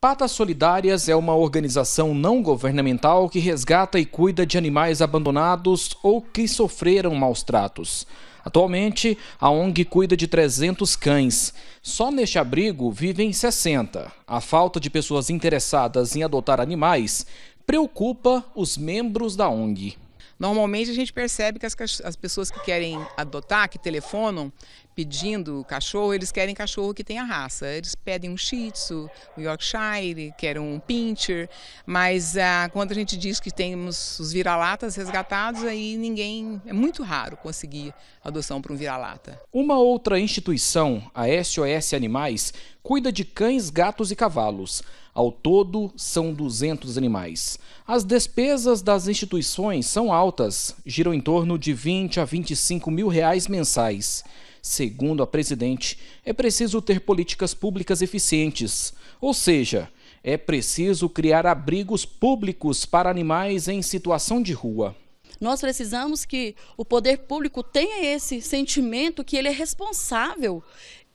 Patas Solidárias é uma organização não governamental que resgata e cuida de animais abandonados ou que sofreram maus tratos. Atualmente, a ONG cuida de 300 cães. Só neste abrigo vivem 60. A falta de pessoas interessadas em adotar animais preocupa os membros da ONG. Normalmente a gente percebe que as, as pessoas que querem adotar, que telefonam pedindo cachorro, eles querem cachorro que tenha raça. Eles pedem um Shih Tzu, um Yorkshire, querem um Pinscher, mas ah, quando a gente diz que temos os vira-latas resgatados, aí ninguém, é muito raro conseguir adoção para um vira-lata. Uma outra instituição, a SOS Animais, cuida de cães, gatos e cavalos. Ao todo, são 200 animais. As despesas das instituições são altas, giram em torno de 20 a 25 mil reais mensais. Segundo a presidente, é preciso ter políticas públicas eficientes, ou seja, é preciso criar abrigos públicos para animais em situação de rua. Nós precisamos que o poder público tenha esse sentimento que ele é responsável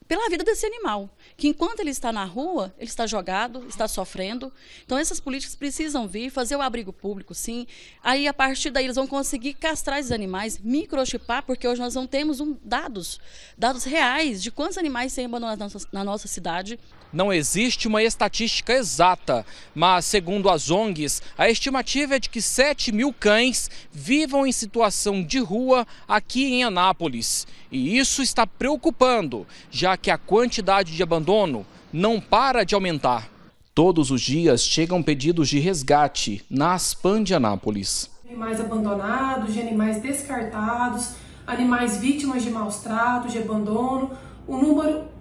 pela vida desse animal, que enquanto ele está na rua, ele está jogado, está sofrendo. Então essas políticas precisam vir, fazer o abrigo público, sim. Aí a partir daí eles vão conseguir castrar esses animais, microchipar, porque hoje nós não temos um, dados, dados reais de quantos animais têm abandonados na na nossa cidade, não existe uma estatística exata, mas segundo as ONGs, a estimativa é de que 7 mil cães vivam em situação de rua aqui em Anápolis. E isso está preocupando, já que a quantidade de abandono não para de aumentar. Todos os dias chegam pedidos de resgate na Aspan de Anápolis. Animais abandonados, de animais descartados, animais vítimas de maus tratos, de abandono. O número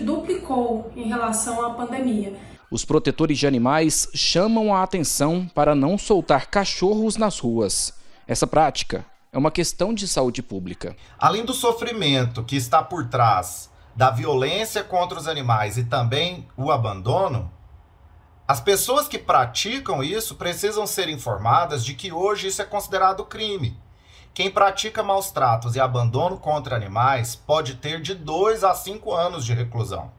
duplicou em relação à pandemia. Os protetores de animais chamam a atenção para não soltar cachorros nas ruas. Essa prática é uma questão de saúde pública. Além do sofrimento que está por trás da violência contra os animais e também o abandono, as pessoas que praticam isso precisam ser informadas de que hoje isso é considerado crime quem pratica maus tratos e abandono contra animais pode ter de 2 a 5 anos de reclusão.